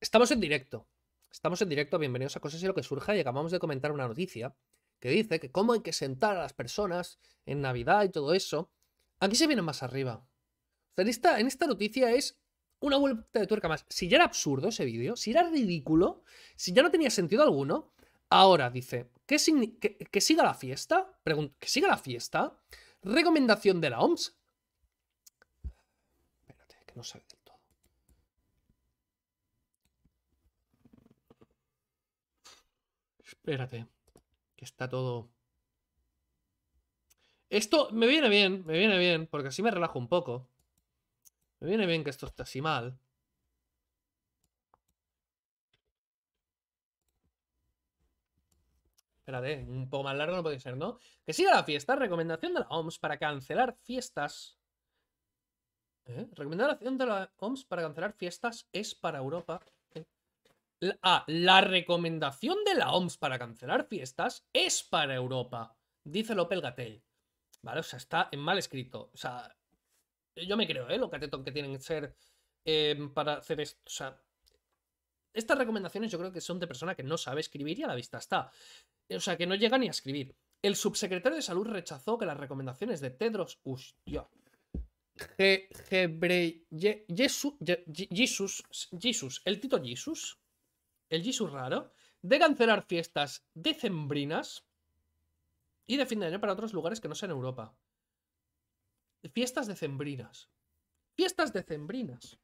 Estamos en directo. Estamos en directo, bienvenidos a Cosas y lo que surja y acabamos de comentar una noticia que dice que cómo hay que sentar a las personas en Navidad y todo eso. Aquí se viene más arriba. En esta, en esta noticia es una vuelta de tuerca más. Si ya era absurdo ese vídeo, si era ridículo, si ya no tenía sentido alguno, ahora dice, ¿que, que, siga la fiesta? ¿Que siga la fiesta? Recomendación de la OMS. Espérate, que no sabe Espérate. Que está todo... Esto me viene bien, me viene bien, porque así me relajo un poco. Me viene bien que esto esté así mal. Espérate, un poco más largo no puede ser, ¿no? Que siga la fiesta. Recomendación de la OMS para cancelar fiestas. ¿Eh? Recomendación de la OMS para cancelar fiestas es para Europa Ah, la recomendación de la OMS para cancelar fiestas es para Europa, dice López Gatel. Vale, o sea, está en mal escrito. O sea, yo me creo, ¿eh? Lo catetón que tienen que ser em, para hacer esto. O sea, estas recomendaciones yo creo que son de persona que no sabe escribir y a la vista está. O sea, que no llega ni a escribir. El subsecretario de Salud rechazó que las recomendaciones de Tedros... Hostia. Jesús, Jesus, el Tito Jesus, el Jesús raro, de cancelar fiestas decembrinas y de fin de año para otros lugares que no sean Europa. Fiestas decembrinas. Fiestas decembrinas.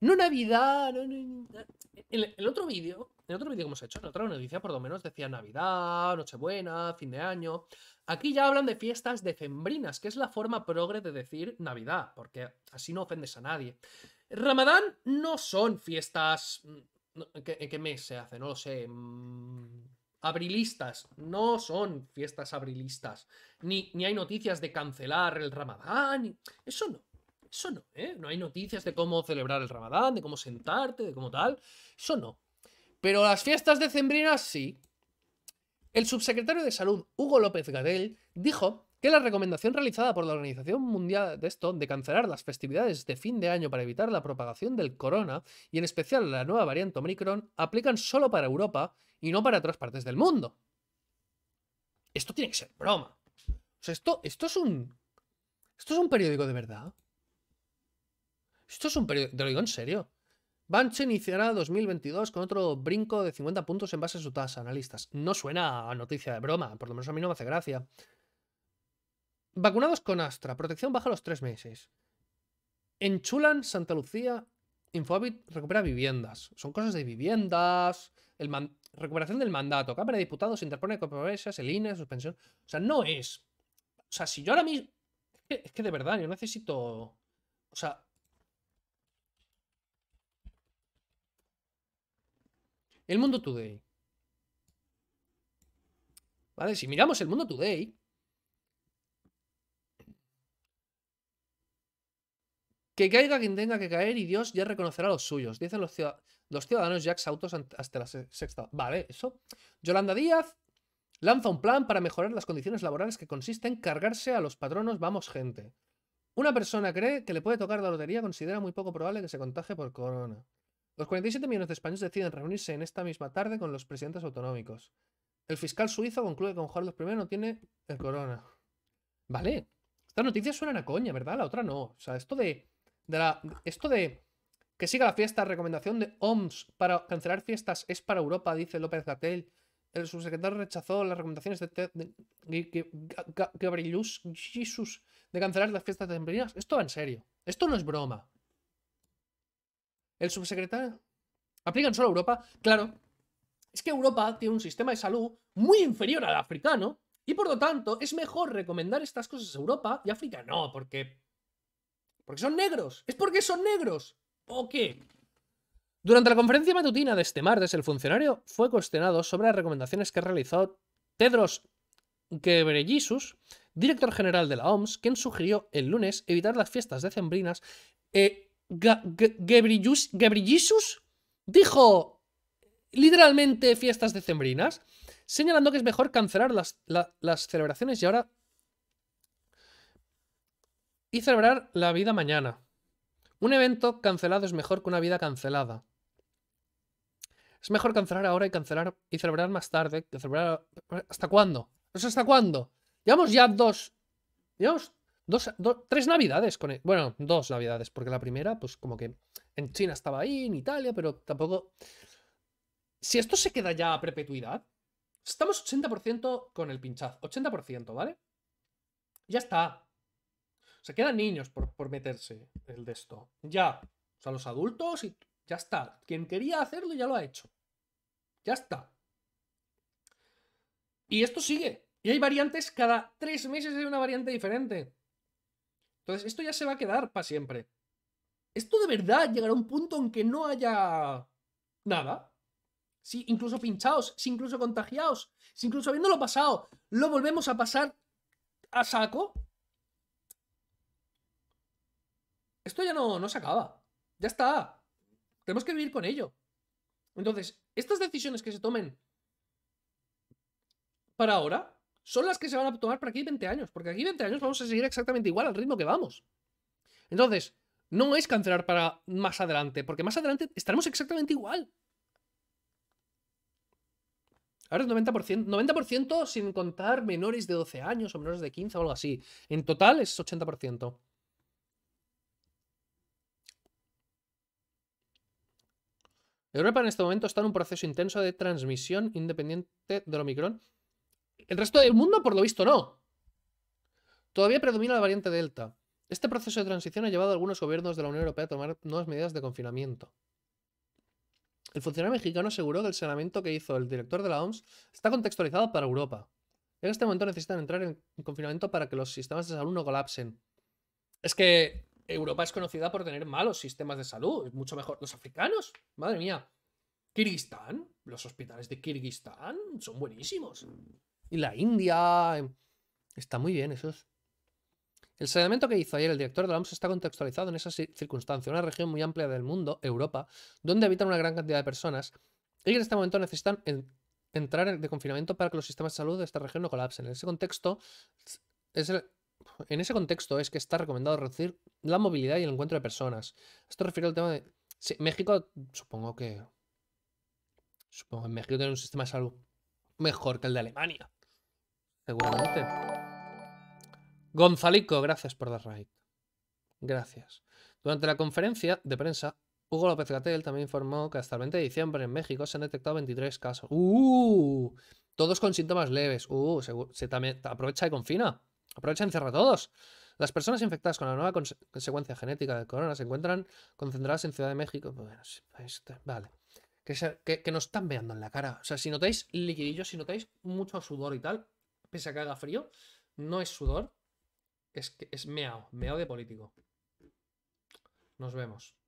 No Navidad. En El, otro vídeo, el otro vídeo que hemos hecho, en otra noticia por lo menos decía Navidad, Nochebuena, fin de año. Aquí ya hablan de fiestas decembrinas, que es la forma progre de decir Navidad, porque así no ofendes a nadie. Ramadán no son fiestas mm, qué mes se hace? No lo sé. Mm, abrilistas. No son fiestas abrilistas. Ni, ni hay noticias de cancelar el ramadán. Eso no. Eso no. ¿eh? No hay noticias de cómo celebrar el ramadán, de cómo sentarte, de cómo tal. Eso no. Pero las fiestas decembrinas sí. El subsecretario de Salud, Hugo López Gadel, dijo que la recomendación realizada por la Organización Mundial de esto de cancelar las festividades de fin de año para evitar la propagación del corona y en especial la nueva variante Omicron aplican solo para Europa y no para otras partes del mundo. Esto tiene que ser broma. O sea, esto, esto es un. Esto es un periódico de verdad. Esto es un periódico. Te lo digo en serio. Banche iniciará 2022 con otro brinco de 50 puntos en base a su tasa, analistas. No suena a noticia de broma, por lo menos a mí no me hace gracia. Vacunados con Astra, protección baja los tres meses. En Chulan, Santa Lucía, Infobit recupera viviendas. Son cosas de viviendas, el recuperación del mandato, Cámara de Diputados interpone controversias, el INE, suspensión. O sea, no es. O sea, si yo ahora mismo. que, es que de verdad, yo necesito. O sea. El mundo today. ¿Vale? Si miramos el mundo today, Que caiga quien tenga que caer y Dios ya reconocerá a los suyos, dicen los, ciudadanos ya Autos hasta la sexta. Vale, eso. Yolanda Díaz lanza un plan para mejorar las condiciones laborales que consiste en cargarse a los patronos, vamos gente. Una persona cree que le puede tocar la lotería, considera muy poco probable que se contagie por corona. Los 47 millones de españoles deciden reunirse en esta misma tarde con los presidentes autonómicos. El fiscal suizo concluye que con Juan I no tiene el corona. Vale. Estas noticias suenan a coña, ¿verdad? La otra no. O sea, esto de la, esto de que siga la fiesta, recomendación de OMS para cancelar fiestas es para Europa, dice López Gatel. El subsecretario rechazó las recomendaciones de, de, de cancelar las fiestas de tempranas Esto va en serio. Esto no es broma. El subsecretario. ¿Aplican solo a Europa? Claro. Es que Europa tiene un sistema de salud muy inferior al africano y por lo tanto es mejor recomendar estas cosas a Europa y a África no, porque porque son negros. Es porque son negros. ¿O qué? Durante la conferencia matutina de este martes, el funcionario fue cuestionado sobre las recomendaciones que ha realizó Tedros Ghebreyesus, director general de la OMS, quien sugirió el lunes evitar las fiestas decembrinas. Eh, Ghebreyesus dijo literalmente fiestas decembrinas, señalando que es mejor cancelar las celebraciones y ahora y celebrar la vida mañana. Un evento cancelado es mejor que una vida cancelada. Es mejor cancelar ahora y cancelar y celebrar más tarde que celebrar. ¿Hasta cuándo? hasta cuándo? Llevamos ya dos. Llevamos dos, tres navidades con Bueno, dos navidades, porque la primera, pues como que en China estaba ahí, en Italia, pero tampoco. Si esto se queda ya a perpetuidad, estamos 80% con el pinchazo. 80%, ¿vale? Ya está. Se quedan niños por, meterse el de esto. Ya. O sea, los adultos y ya está. Quien quería hacerlo ya lo ha hecho. Ya está. Y esto sigue. Y hay variantes cada tres meses hay una variante diferente. Entonces, esto ya se va a quedar para siempre. Esto de verdad llegará a un punto en que no haya nada. Si incluso pinchados, si incluso contagiados, si incluso habiéndolo pasado, lo volvemos a pasar a saco. Esto ya no, no se acaba. Ya está. Tenemos que vivir con ello. Entonces, estas decisiones que se tomen para ahora son las que se van a tomar para aquí 20 años, porque aquí 20 años vamos a seguir exactamente igual al ritmo que vamos. Entonces, no es cancelar para más adelante, porque más adelante estaremos exactamente igual. Ahora es 90%, 90% sin contar menores de 12 años o menores de 15 o algo así. En total es 80%. Europa en este momento está en un proceso intenso de transmisión independiente del Omicron. El resto del mundo, por lo visto, no. Todavía predomina la variante Delta. Este proceso de transición ha llevado a algunos gobiernos de la Unión Europea a tomar nuevas medidas de confinamiento. El funcionario mexicano aseguró que el saneamiento que hizo el director de la OMS está contextualizado para Europa. En este momento necesitan entrar en confinamiento para que los sistemas de salud no colapsen. Es que Europa es conocida por tener malos sistemas de salud, mucho mejor. Los africanos, madre mía. Kirguistán, los hospitales de Kirguistán son buenísimos. Y la India. Em, está muy bien, esos. El saneamiento que hizo ayer el director de la OMS está contextualizado en esa circunstancia, una región muy amplia del mundo, Europa, donde habitan una gran cantidad de personas y en este momento necesitan entrar de confinamiento para que los sistemas de salud de esta región no colapsen. En ese contexto, es el, en ese contexto es que está recomendado reducir la movilidad y el encuentro de personas. Esto refiere al tema de... Sí, México, supongo que... Supongo que en México tiene un sistema de salud mejor que el de Alemania. Seguramente. Gonzalico, gracias por dar raid. Gracias. Durante la conferencia de prensa, Hugo López Gatel también informó que hasta el 20 de diciembre en México se han detectado 23 casos. ¡Uh! Todos con síntomas leves. ¡Uh! Se, se también, aprovecha y confina. Aprovechan a todos. Las personas infectadas con la nueva consecuencia genética de corona se encuentran concentradas en Ciudad de México. Bueno, pues, este, vale. Que, que, nos están veando en la cara. O sea, si notáis liquidillos, si notáis mucho sudor y tal, pese a que haga frío, no es sudor, es, es meao, meao de político. Nos vemos.